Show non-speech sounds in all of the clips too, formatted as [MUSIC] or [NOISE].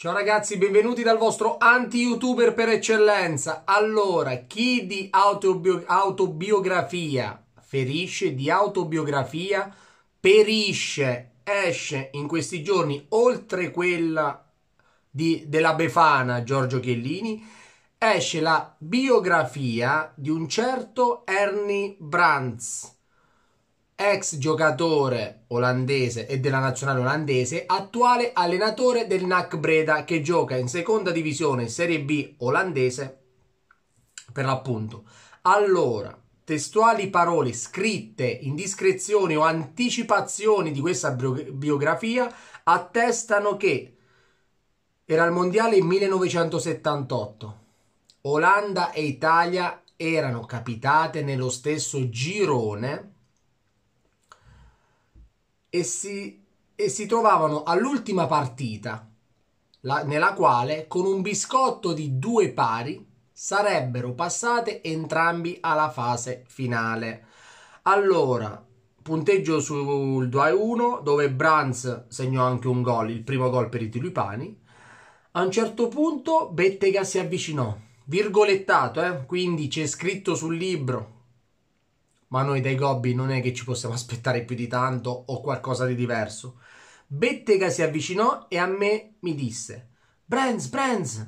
Ciao ragazzi, benvenuti dal vostro anti-youtuber per eccellenza. Allora, chi di autobio- autobiografia ferisce, di autobiografia perisce, esce in questi giorni oltre quella di, della Befana Giorgio Chiellini, esce la biografia di un certo Ernie Brands ex giocatore olandese e della nazionale olandese, attuale allenatore del NAC Breda che gioca in seconda divisione Serie B olandese per l'appunto. Allora, testuali parole scritte, indiscrezioni o anticipazioni di questa biografia attestano che era il mondiale 1978. Olanda e Italia erano capitate nello stesso girone e si, e si trovavano all'ultima partita, la, nella quale con un biscotto di due pari sarebbero passate entrambi alla fase finale. Allora, punteggio sul 2-1 dove Brands segnò anche un gol, il primo gol per i Tulipani. A un certo punto Bettega si avvicinò, virgolettato, eh? quindi c'è scritto sul libro ma noi dai Gobbi non è che ci possiamo [LAUGHS] aspettare più di tanto o qualcosa di diverso. Bettega si avvicinò e a me mi disse: Brands, Brands,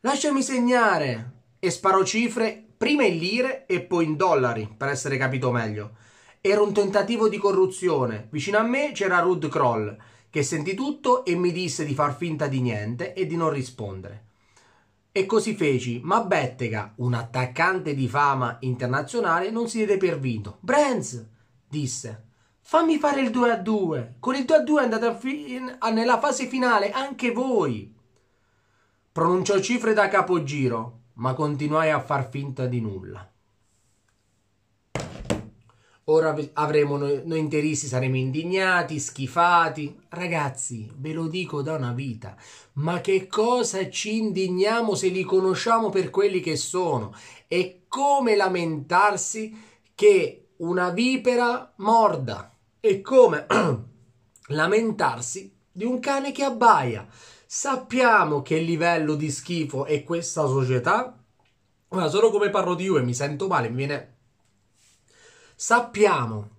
lasciami segnare! E sparò cifre prima in lire e poi in dollari, per essere capito meglio. Era un tentativo di corruzione. Vicino a me c'era Rud Kroll, che sentì tutto e mi disse di far finta di niente e di non rispondere. E così feci, ma Bettega, un attaccante di fama internazionale, non si diede per vinto. Brands, disse, fammi fare il 2 a 2. Con il 2 a 2 andate fin- nella fase finale anche voi. Pronunciò cifre da capogiro, ma continuai a far finta di nulla. Ora avremo noi, noi interisti saremo indignati, schifati. Ragazzi, ve lo dico da una vita, ma che cosa ci indigniamo se li conosciamo per quelli che sono? E come lamentarsi che una vipera morda? E come [CLEARS THROAT] lamentarsi di un cane che abbaia? Sappiamo che livello di schifo è questa società. Ora, solo come parlo di e mi sento male, mi viene Sappiamo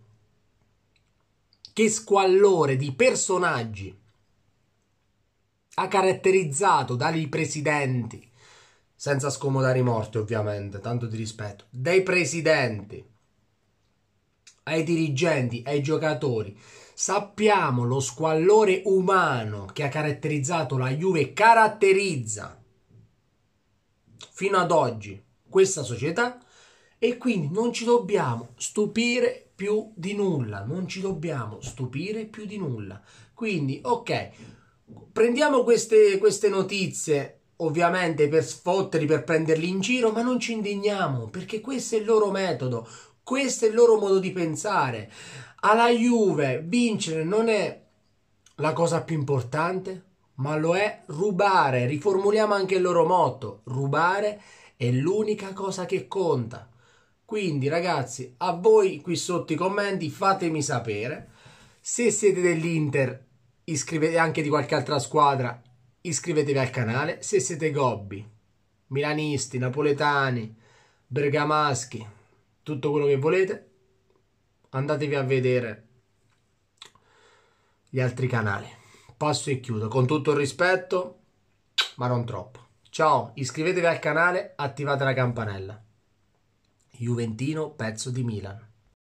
che squallore di personaggi ha caratterizzato dai presidenti, senza scomodare i morti ovviamente, tanto di rispetto, dai presidenti ai dirigenti, ai giocatori. Sappiamo lo squallore umano che ha caratterizzato la Juve caratterizza fino ad oggi questa società e quindi non ci dobbiamo stupire più di nulla, non ci dobbiamo stupire più di nulla. Quindi, ok, prendiamo queste, queste notizie ovviamente per sfotterli, per prenderli in giro, ma non ci indigniamo perché questo è il loro metodo, questo è il loro modo di pensare. Alla Juve vincere non è la cosa più importante, ma lo è rubare. Riformuliamo anche il loro motto, rubare è l'unica cosa che conta. Quindi ragazzi, a voi qui sotto i commenti fatemi sapere se siete dell'Inter, iscrivetevi anche di qualche altra squadra, iscrivetevi al canale, se siete gobbi, milanisti, napoletani, bergamaschi, tutto quello che volete, andatevi a vedere gli altri canali. Passo e chiudo, con tutto il rispetto, ma non troppo. Ciao, iscrivetevi al canale, attivate la campanella. Juventino pezzo di Milan.